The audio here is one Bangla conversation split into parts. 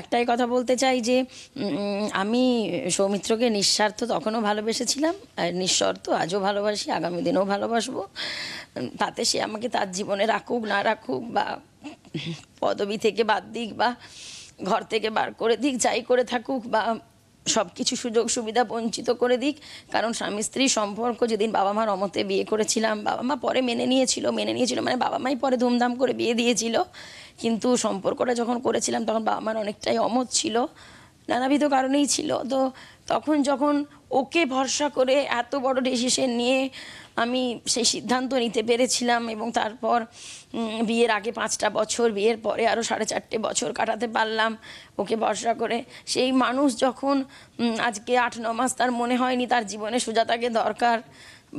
একটাই কথা বলতে চাই যে আমি সৌমিত্রকে নিঃস্বার্থ তখনও ভালোবেসেছিলাম আর নিঃস্বার্থ আজও ভালোবাসি আগামী দিনেও ভালোবাসবো তাতে সে আমাকে তার জীবনে রাখুক না রাখুক বা পদবি থেকে বাদ দিক বা ঘর থেকে বার করে দিক যাই করে থাকুক বা সব কিছু সুযোগ সুবিধা বঞ্চিত করে দিক কারণ স্বামী স্ত্রী সম্পর্ক যেদিন বাবা মার অমতে বিয়ে করেছিলাম বাবা মা পরে মেনে নিয়েছিল মেনে নিয়েছিল মানে বাবা মাই পরে ধুমধাম করে বিয়ে দিয়েছিল কিন্তু সম্পর্কটা যখন করেছিলাম তখন বাবা মার অনেকটাই অমত ছিল নানাবিধ কারণেই ছিল তো তখন যখন ওকে ভরসা করে এত বড় ডিসিশন নিয়ে আমি সেই সিদ্ধান্ত নিতে পেরেছিলাম এবং তারপর বিয়ের আগে পাঁচটা বছর বিয়ের পরে আরও সাড়ে চারটে বছর কাটাতে পারলাম ওকে ভরসা করে সেই মানুষ যখন আজকে আট ন মাস তার মনে হয়নি তার জীবনে সুজাতাকে দরকার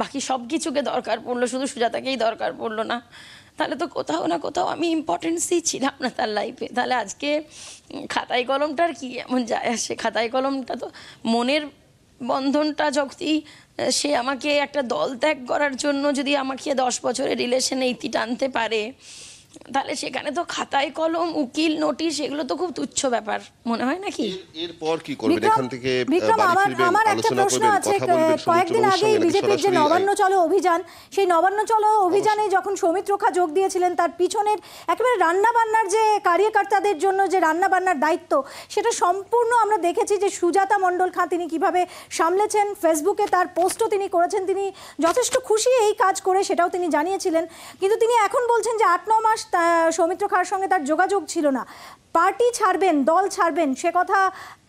বাকি সব কিছুকে দরকার পড়লো শুধু সুজাতাকেই দরকার পড়লো না তাহলে তো কোথাও না কোথাও আমি ইম্পর্টেন্সই ছিলাম না তার লাইফে তাহলে আজকে খাতায় কলমটার কি এমন যায় আসে খাতায় কলমটা তো মনের বন্ধনটা যদি সে আমাকে একটা দল ত্যাগ করার জন্য যদি আমাকে দশ বছরের রিলেশনে ইতি টানতে পারে তাহলে সেখানে তো খাতায় কলম উকিল নোটিশ এগুলো তো খুব তুচ্ছ ব্যাপার মনে হয় নাকি এরপর কি করবেন এখান থেকে বিক্রম আমার আমার একটা প্রশ্ন আছে কয়েকদিন আগে বিজেপির যে নবান্ন চলো অভিযান সেই নবান্ন চলো অভিযানে যখন সৌমিত্র খা যোগ দিয়েছিলেন তার পিছনের একেবারে রান্না বান্নার যে কার্যকর্তাদের জন্য যে রান্না বান্নার দায়িত্ব সেটা সম্পূর্ণ আমরা দেখেছি যে সুজাতা মণ্ডল খাঁ তিনি কিভাবে সামলেছেন ফেসবুকে তার পোস্টও তিনি করেছেন তিনি যথেষ্ট খুশি এই কাজ করে সেটাও তিনি জানিয়েছিলেন কিন্তু তিনি এখন বলছেন যে আট ন মাস মাস সৌমিত্র খার সঙ্গে তার যোগাযোগ ছিল না পার্টি ছাড়বেন দল ছাড়বেন সে কথা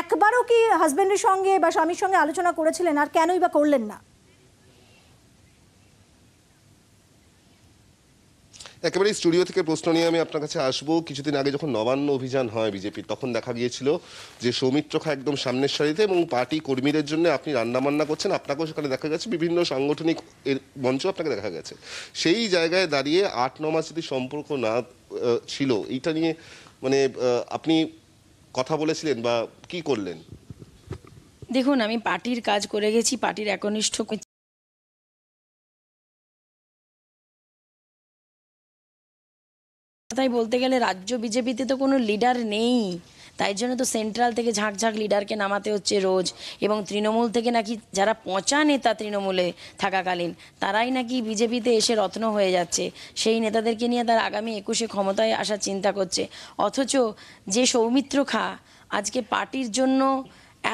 একবারও কি হাজব্যান্ডের সঙ্গে বা স্বামীর সঙ্গে আলোচনা করেছিলেন আর কেনই বা করলেন না একেবারেই স্টুডিও থেকে প্রশ্ন নিয়ে আমি আপনার কাছে আসবো কিছুদিন আগে যখন নবান্ন অভিযান হয় বিজেপির তখন দেখা গিয়েছিল যে সৌমিত্র খা একদম সামনের সারিতে এবং পার্টি কর্মীদের জন্য আপনি রান্নাবান্না করছেন আপনাকেও সেখানে দেখা গেছে বিভিন্ন সাংগঠনিক এর মঞ্চ আপনাকে দেখা গেছে সেই জায়গায় দাঁড়িয়ে আট ন মাস যদি সম্পর্ক না ছিল এইটা নিয়ে মানে আপনি কথা বলেছিলেন বা কি করলেন দেখুন আমি পার্টির কাজ করে গেছি পার্টির একনিষ্ঠ তাই বলতে গেলে রাজ্য বিজেপিতে তো কোনো লিডার নেই তাই জন্য তো সেন্ট্রাল থেকে ঝাঁকঝাঁক লিডারকে নামাতে হচ্ছে রোজ এবং তৃণমূল থেকে নাকি যারা পচা নেতা তৃণমূলে থাকাকালীন তারাই নাকি বিজেপিতে এসে রত্ন হয়ে যাচ্ছে সেই নেতাদেরকে নিয়ে তার আগামী একুশে ক্ষমতায় আসার চিন্তা করছে অথচ যে সৌমিত্র খা আজকে পার্টির জন্য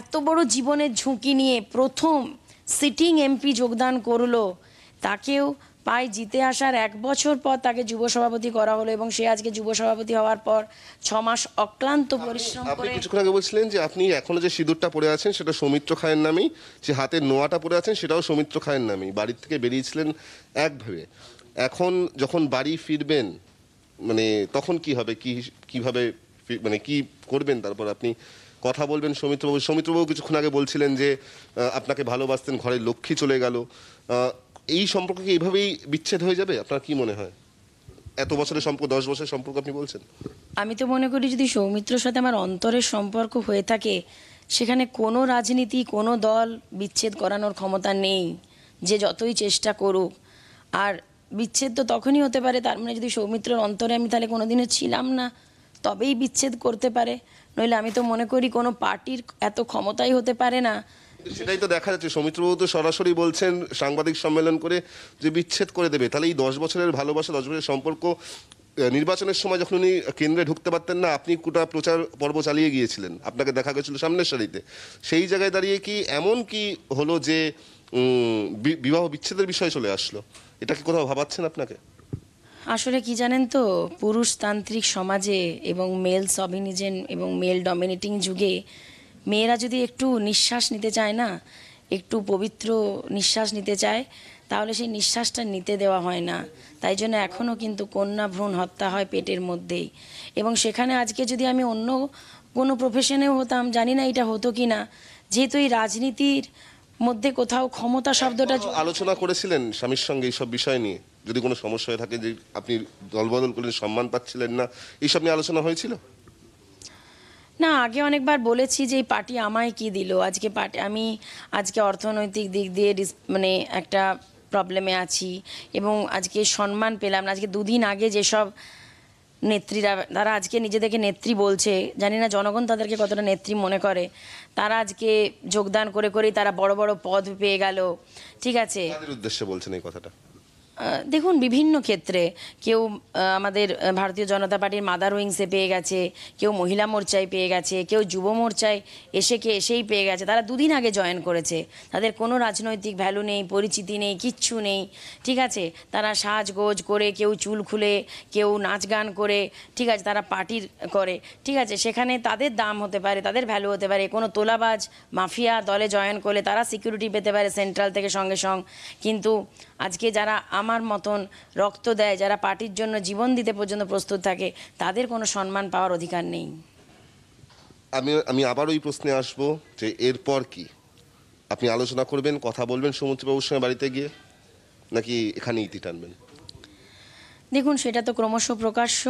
এত বড় জীবনের ঝুঁকি নিয়ে প্রথম সিটিং এমপি যোগদান করলো তাকেও পায় জিতে আসার এক বছর পর তাকে যুব সভাপতি করা হলো এবং সে আজকে যুব সভাপতি হওয়ার পর ছ মাস অক্লান্ত পরিশ্রম কিছুক্ষণ আগে বলছিলেন যে আপনি এখনো যে সিঁদুরটা পরে আছেন সেটা সৌমিত্র খায়ের নামেই যে হাতের নোয়াটা পরে আছেন সেটাও সৌমিত্র খায়ের নামেই বাড়ির থেকে বেরিয়েছিলেন একভাবে এখন যখন বাড়ি ফিরবেন মানে তখন কি হবে কি কিভাবে মানে কি করবেন তারপর আপনি কথা বলবেন সৌমিত্রবাবু সৌমিত্রবাবু কিছুক্ষণ আগে বলছিলেন যে আপনাকে ভালোবাসতেন ঘরে লক্ষ্মী চলে গেল এই সম্পর্ক কি এইভাবেই বিচ্ছেদ হয়ে যাবে আপনার কি মনে হয় এত বছরের সম্পর্ক দশ বছরের সম্পর্ক আপনি বলছেন আমি তো মনে করি যদি সৌমিত্রর সাথে আমার অন্তরের সম্পর্ক হয়ে থাকে সেখানে কোনো রাজনীতি কোনো দল বিচ্ছেদ করানোর ক্ষমতা নেই যে যতই চেষ্টা করুক আর বিচ্ছেদ তো তখনই হতে পারে তার মানে যদি সৌমিত্রর অন্তরে আমি তাহলে কোনোদিনও ছিলাম না তবেই বিচ্ছেদ করতে পারে নইলে আমি তো মনে করি কোনো পার্টির এত ক্ষমতাই হতে পারে না সেটাই তো দেখা যাচ্ছে সৌমিত্রবাবু তো সরাসরি বলছেন সাংবাদিক সম্মেলন করে যে বিচ্ছেদ করে দেবে তাহলে এই দশ বছরের ভালোবাসা দশ বছরের সম্পর্ক নির্বাচনের সময় যখন উনি কেন্দ্রে ঢুকতে পারতেন না আপনি কোটা প্রচার পর্ব চালিয়ে গিয়েছিলেন আপনাকে দেখা গেছিল সামনের সারিতে সেই জায়গায় দাঁড়িয়ে কি এমন কি হলো যে বিবাহ বিচ্ছেদের বিষয় চলে আসলো এটা কি কোথাও ভাবাচ্ছেন আপনাকে আসলে কি জানেন তো পুরুষতান্ত্রিক সমাজে এবং মেল সবিনিজেন এবং মেল ডমিনেটিং যুগে মেয়েরা যদি একটু নিঃশ্বাস নিতে চায় না একটু পবিত্র নিঃশ্বাস নিতে চায় তাহলে সেই নিঃশ্বাসটা নিতে দেওয়া হয় না তাই জন্য এখনও কিন্তু কন্যা ভ্রূণ হত্যা হয় পেটের মধ্যেই এবং সেখানে আজকে যদি আমি অন্য কোনো প্রফেশনেও হতাম জানি না এটা হতো কি না যেহেতু এই রাজনীতির মধ্যে কোথাও ক্ষমতা শব্দটা আলোচনা করেছিলেন স্বামীর সঙ্গে এইসব বিষয় নিয়ে যদি কোনো সমস্যা হয়ে থাকে যে আপনি দলবদল করলেন সম্মান পাচ্ছিলেন না এইসব নিয়ে আলোচনা হয়েছিল না আগে অনেকবার বলেছি যে এই পার্টি আমায় কি দিল আজকে পার্টি আমি আজকে অর্থনৈতিক দিক দিয়ে মানে একটা প্রবলেমে আছি এবং আজকে সম্মান পেলাম না আজকে দুদিন আগে যেসব নেত্রীরা তারা আজকে নিজেদেরকে নেত্রী বলছে জানি না জনগণ তাদেরকে কতটা নেত্রী মনে করে তারা আজকে যোগদান করে করেই তারা বড় বড় পদ পেয়ে গেল ঠিক আছে উদ্দেশ্যে বলছেন এই কথাটা দেখুন বিভিন্ন ক্ষেত্রে কেউ আমাদের ভারতীয় জনতা পার্টির মাদার উইংসে পেয়ে গেছে কেউ মহিলা মোর্চায় পেয়ে গেছে কেউ যুব মোর্চায় এসে কে এসেই পেয়ে গেছে তারা দুদিন আগে জয়েন করেছে তাদের কোনো রাজনৈতিক ভ্যালু নেই পরিচিতি নেই কিচ্ছু নেই ঠিক আছে তারা সাজগোজ করে কেউ চুল খুলে কেউ নাচ গান করে ঠিক আছে তারা পার্টির করে ঠিক আছে সেখানে তাদের দাম হতে পারে তাদের ভ্যালু হতে পারে কোনো তোলাবাজ মাফিয়া দলে জয়েন করলে তারা সিকিউরিটি পেতে পারে সেন্ট্রাল থেকে সঙ্গে সঙ্গ কিন্তু আজকে যারা আমার মতন রক্ত দেয় যারা পার্টির জন্য জীবন দিতে পর্যন্ত প্রস্তুত থাকে তাদের কোনো সম্মান পাওয়ার অধিকার নেই আমি আমি আবার ওই প্রশ্নে আসব যে এরপর কি আপনি আলোচনা করবেন কথা বলবেন সমুদ্রবাবুর সঙ্গে বাড়িতে গিয়ে নাকি এখানে ইতি টানবেন দেখুন সেটা তো ক্রমশ প্রকাশ্য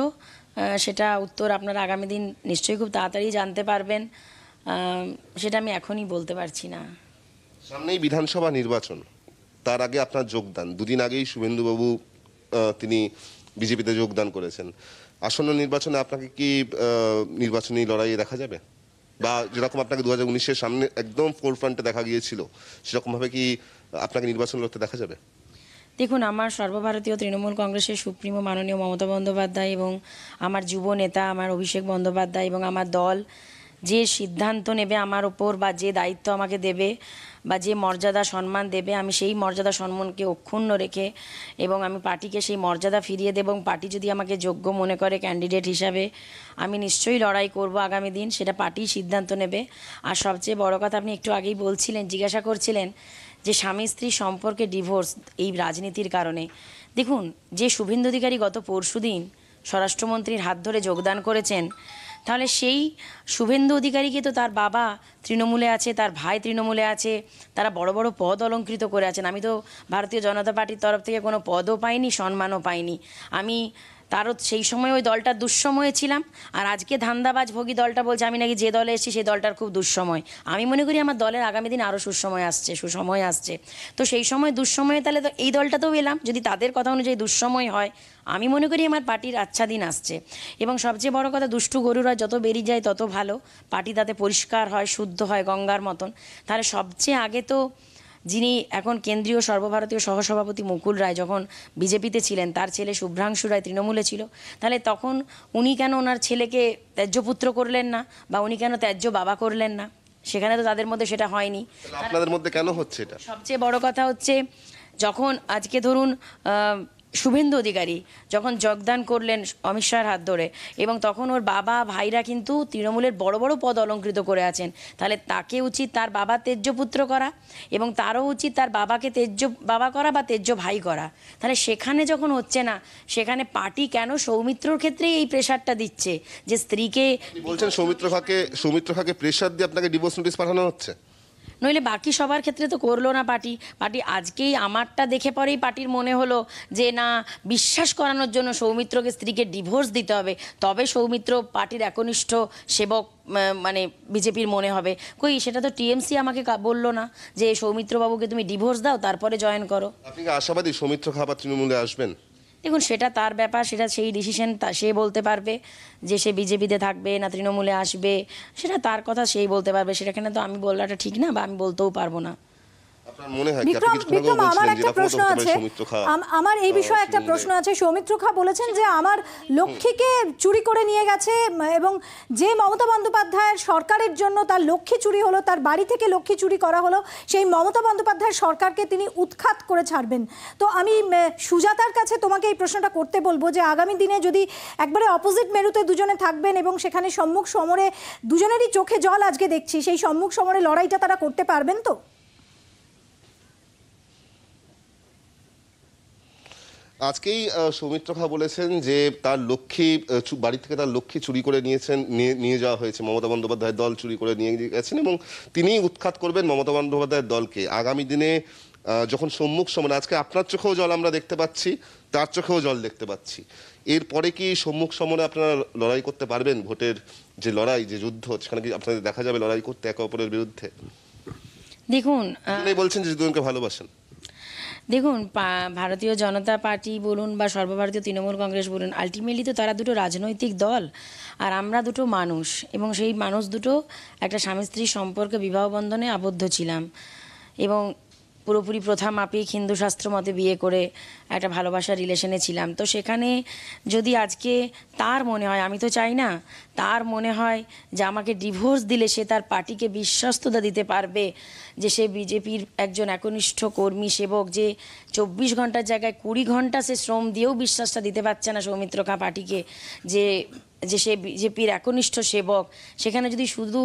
সেটা উত্তর আপনারা আগামী দিন নিশ্চয়ই খুব তাড়াতাড়ি জানতে পারবেন সেটা আমি এখনই বলতে পারছি না সামনেই বিধানসভা নির্বাচন তার আগে আপনার যোগদান দুদিন আগেই শুভেন্দুবাবু তিনি বিজেপিতে যোগদান করেছেন আসন্ন নির্বাচনে আপনাকে কি নির্বাচনী লড়াইয়ে দেখা যাবে বা যেরকম আপনাকে দু হাজার উনিশের সামনে একদম ফোর ফ্রন্টে দেখা গিয়েছিল সেরকমভাবে কি আপনাকে নির্বাচন লড়তে দেখা যাবে দেখুন আমার সর্বভারতীয় তৃণমূল কংগ্রেসের সুপ্রিমো মাননীয় মমতা বন্দ্যোপাধ্যায় এবং আমার যুব নেতা আমার অভিষেক বন্দ্যোপাধ্যায় এবং আমার দল যে সিদ্ধান্ত নেবে আমার ওপর বা যে দায়িত্ব আমাকে দেবে বা যে মর্যাদা সম্মান দেবে আমি সেই মর্যাদা সম্মানকে অক্ষুণ্ণ রেখে এবং আমি পার্টিকে সেই মর্যাদা ফিরিয়ে দেব এবং পার্টি যদি আমাকে যোগ্য মনে করে ক্যান্ডিডেট হিসাবে আমি নিশ্চয়ই লড়াই করব আগামী দিন সেটা পার্টি সিদ্ধান্ত নেবে আর সবচেয়ে বড় কথা আপনি একটু আগেই বলছিলেন জিজ্ঞাসা করছিলেন যে স্বামী স্ত্রী সম্পর্কে ডিভোর্স এই রাজনীতির কারণে দেখুন যে শুভেন্দু অধিকারী গত পরশু দিন স্বরাষ্ট্রমন্ত্রীর হাত ধরে যোগদান করেছেন তাহলে সেই শুভেন্দু অধিকারীকে তো তার বাবা তৃণমূলে আছে তার ভাই তৃণমূলে আছে তারা বড় বড় পদ অলঙ্কৃত করে আছেন আমি তো ভারতীয় জনতা পার্টির তরফ থেকে কোনো পদও পাইনি সম্মানও পাইনি আমি তারও সেই সময় ওই দলটার দুঃসময়ে ছিলাম আর আজকে ধান্দাবাজ ভোগী দলটা বলছে আমি নাকি যে দলে এসেছি সেই দলটার খুব দুঃসময় আমি মনে করি আমার দলের আগামী দিন আরও সুসময় আসছে সুসময় আসছে তো সেই সময় দুঃসময়ে তাহলে তো এই দলটাতেও এলাম যদি তাদের কথা অনুযায়ী দুঃসময় হয় আমি মনে করি আমার পার্টির আচ্ছা দিন আসছে এবং সবচেয়ে বড় কথা দুষ্টু গরুরা যত বেরিয়ে যায় তত ভালো পার্টি তাতে পরিষ্কার হয় শুদ্ধ হয় গঙ্গার মতন তাহলে সবচেয়ে আগে তো যিনি এখন কেন্দ্রীয় সর্বভারতীয় সহসভাপতি মুকুল রায় যখন বিজেপিতে ছিলেন তার ছেলে শুভ্রাংশু রায় তৃণমূলে ছিল তাহলে তখন উনি কেন ওনার ছেলেকে ত্যায্য পুত্র করলেন না বা উনি কেন ত্যায্য বাবা করলেন না সেখানে তো তাদের মধ্যে সেটা হয়নি আপনাদের মধ্যে কেন হচ্ছে এটা সবচেয়ে বড় কথা হচ্ছে যখন আজকে ধরুন শুভেন্দু অধিকারী যখন যোগদান করলেন অমিত শাহর হাত ধরে এবং তখন ওর বাবা ভাইরা কিন্তু তৃণমূলের বড় বড় পদ অলঙ্কৃত করে আছেন তাহলে তাকে উচিত তার বাবা পুত্র করা এবং তারও উচিত তার বাবাকে তেজ্য বাবা করা বা তেজ্য ভাই করা তাহলে সেখানে যখন হচ্ছে না সেখানে পার্টি কেন সৌমিত্রর ক্ষেত্রেই এই প্রেশারটা দিচ্ছে যে স্ত্রীকে বলছেন সৌমিত্র খাকে সৌমিত্র খাকে প্রেশার দিয়ে আপনাকে ডিভোর্স নোটিশ পাঠানো হচ্ছে নইলে বাকি সবার ক্ষেত্রে তো করলো না পার্টি পার্টি আজকেই আমারটা দেখে পরেই পার্টির মনে হলো যে না বিশ্বাস করানোর জন্য সৌমিত্রকে স্ত্রীকে ডিভোর্স দিতে হবে তবে সৌমিত্র পার্টির একনিষ্ঠ সেবক মানে বিজেপির মনে হবে কই সেটা তো টিএমসি আমাকে বললো না যে সৌমিত্রবাবুকে তুমি ডিভোর্স দাও তারপরে জয়েন করো আপনি আশাবাদী সৌমিত্র খাবার তৃণমূলে আসবেন দেখুন সেটা তার ব্যাপার সেটা সেই ডিসিশন তা সে বলতে পারবে যে সে বিজেপিতে থাকবে না তৃণমূলে আসবে সেটা তার কথা সেই বলতে পারবে সেটা কেন তো আমি বললাটা ঠিক না বা আমি বলতেও পারবো না বিক্রম আমার একটা প্রশ্ন আছে আমার এই বিষয়ে একটা প্রশ্ন আছে সৌমিত্র খা বলেছেন যে আমার লক্ষ্মীকে চুরি করে নিয়ে গেছে এবং যে মমতা বন্দ্যোপাধ্যায়ের সরকারের জন্য তার লক্ষ্মী চুরি হলো তার বাড়ি থেকে লক্ষ্মী চুরি করা হলো সেই মমতা বন্দ্যোপাধ্যায়ের সরকারকে তিনি উৎখাত করে ছাড়বেন তো আমি সুজাতার কাছে তোমাকে এই প্রশ্নটা করতে বলবো যে আগামী দিনে যদি একবারে অপোজিট মেরুতে দুজনে থাকবেন এবং সেখানে সম্মুখ সমরে দুজনেরই চোখে জল আজকে দেখছি সেই সম্মুখ সমরে লড়াইটা তারা করতে পারবেন তো আজকেই সৌমিত্র খা বলেছেন যে তার লক্ষ্মী বাড়ি থেকে তার লক্ষ্মী চুরি করে নিয়েছেন নিয়ে যাওয়া হয়েছে মমতা বন্দ্যোপাধ্যায়ের দল চুরি করে নিয়ে গেছেন এবং তিনি উৎখাত করবেন মমতা বন্দ্যোপাধ্যায়ের দলকে আগামী দিনে যখন সম্মুখ সমান আজকে আপনার চোখেও জল আমরা দেখতে পাচ্ছি তার চোখেও জল দেখতে পাচ্ছি এরপরে কি সম্মুখ সমনে আপনারা লড়াই করতে পারবেন ভোটের যে লড়াই যে যুদ্ধ সেখানে কি আপনাদের দেখা যাবে লড়াই করতে একে অপরের বিরুদ্ধে দেখুন বলছেন যে দুজনকে ভালোবাসেন দেখুন ভারতীয় জনতা পার্টি বলুন বা সর্বভারতীয় তৃণমূল কংগ্রেস বলুন আলটিমেটলি তো তারা দুটো রাজনৈতিক দল আর আমরা দুটো মানুষ এবং সেই মানুষ দুটো একটা স্বামী স্ত্রীর সম্পর্কে বিবাহ বন্ধনে আবদ্ধ ছিলাম এবং পুরোপুরি প্রথা মাপিক হিন্দু শাস্ত্র মতে বিয়ে করে একটা ভালোবাসার রিলেশনে ছিলাম তো সেখানে যদি আজকে তার মনে হয় আমি তো চাই না তার মনে হয় যে আমাকে ডিভোর্স দিলে সে তার পার্টিকে বিশ্বস্ততা দিতে পারবে যে সে বিজেপির একজন একনিষ্ঠ কর্মী সেবক যে চব্বিশ ঘন্টার জায়গায় কুড়ি ঘন্টা সে শ্রম দিয়েও বিশ্বাসটা দিতে পারছে না সৌমিত্র খা পার্টিকে যে যে সে বিজেপির একনিষ্ঠ সেবক সেখানে যদি শুধু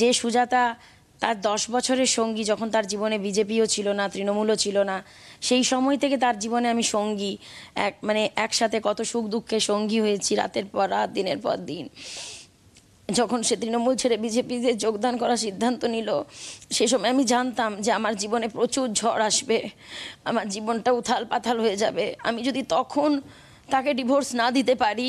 যে সুজাতা তার দশ বছরের সঙ্গী যখন তার জীবনে বিজেপিও ছিল না তৃণমূলও ছিল না সেই সময় থেকে তার জীবনে আমি সঙ্গী এক মানে একসাথে কত সুখ দুঃখে সঙ্গী হয়েছি রাতের পর রাত দিনের পর দিন যখন সে তৃণমূল ছেড়ে বিজেপিতে যোগদান করার সিদ্ধান্ত নিল সে সময় আমি জানতাম যে আমার জীবনে প্রচুর ঝড় আসবে আমার জীবনটা উথাল পাথাল হয়ে যাবে আমি যদি তখন তাকে ডিভোর্স না দিতে পারি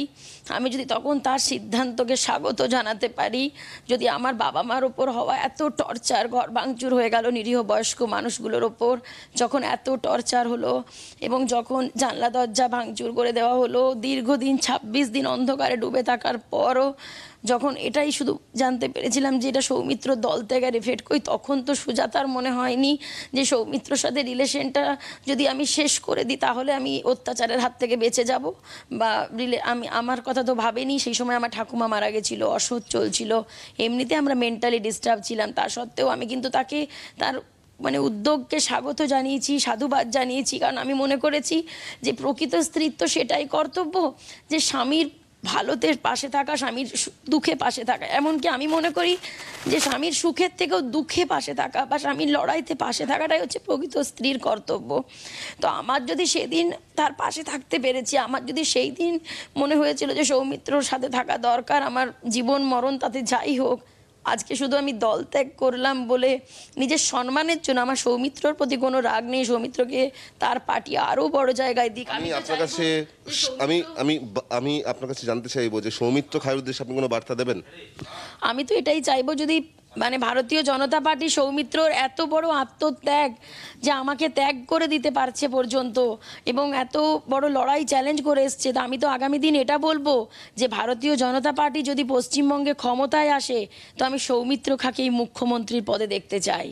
আমি যদি তখন তার সিদ্ধান্তকে স্বাগত জানাতে পারি যদি আমার বাবা মার ওপর হওয়া এত টর্চার ঘর ভাঙচুর হয়ে গেল নিরীহ বয়স্ক মানুষগুলোর ওপর যখন এত টর্চার হলো এবং যখন জানলা দরজা ভাঙচুর করে দেওয়া হলো দীর্ঘদিন ২৬ দিন অন্ধকারে ডুবে থাকার পরও যখন এটাই শুধু জানতে পেরেছিলাম যে এটা সৌমিত্র দল থেকে রেফেট কই তখন তো সুজাতার মনে হয়নি যে সৌমিত্রর সাথে রিলেশনটা যদি আমি শেষ করে দিই তাহলে আমি অত্যাচারের হাত থেকে বেঁচে যাব বা রিলে আমি আমার কথা তো ভাবেনি সেই সময় আমার ঠাকুমা মারা গেছিলো অসৎ চলছিল এমনিতে আমরা মেন্টালি ডিস্টার্ব ছিলাম তা সত্ত্বেও আমি কিন্তু তাকে তার মানে উদ্যোগকে স্বাগত জানিয়েছি সাধুবাদ জানিয়েছি কারণ আমি মনে করেছি যে প্রকৃত স্ত্রীর তো সেটাই কর্তব্য যে স্বামীর ভালোতে পাশে থাকা স্বামীর দুঃখে পাশে থাকা এমনকি আমি মনে করি যে স্বামীর সুখের থেকেও দুঃখে পাশে থাকা বা স্বামীর লড়াইতে পাশে থাকাটাই হচ্ছে প্রকৃত স্ত্রীর কর্তব্য তো আমার যদি সেদিন তার পাশে থাকতে পেরেছি আমার যদি সেই দিন মনে হয়েছিল যে সৌমিত্রর সাথে থাকা দরকার আমার জীবন মরণ তাতে যাই হোক আজকে শুধু আমি দল ত্যাগ করলাম বলে নিজের সম্মানের জন্য আমার সৌমিত্রর প্রতি কোনো রাগ নেই সৌমিত্রকে তার পার্টি আরও বড় জায়গায় দিক আমি আপনার কাছে আমি আমি আমি আপনার কাছে জানতে চাইবো যে সৌমিত্র উদ্দেশ্যে আপনি কোনো বার্তা দেবেন আমি তো এটাই চাইবো যদি মানে ভারতীয় জনতা পার্টি সৌমিত্রর এত বড় আত্মত্যাগ যে আমাকে ত্যাগ করে দিতে পারছে পর্যন্ত এবং এত বড় লড়াই চ্যালেঞ্জ করে এসছে তা আমি তো আগামী দিন এটা বলবো যে ভারতীয় জনতা পার্টি যদি পশ্চিমবঙ্গে ক্ষমতায় আসে তো আমি সৌমিত্র খাকেই মুখ্যমন্ত্রীর পদে দেখতে চাই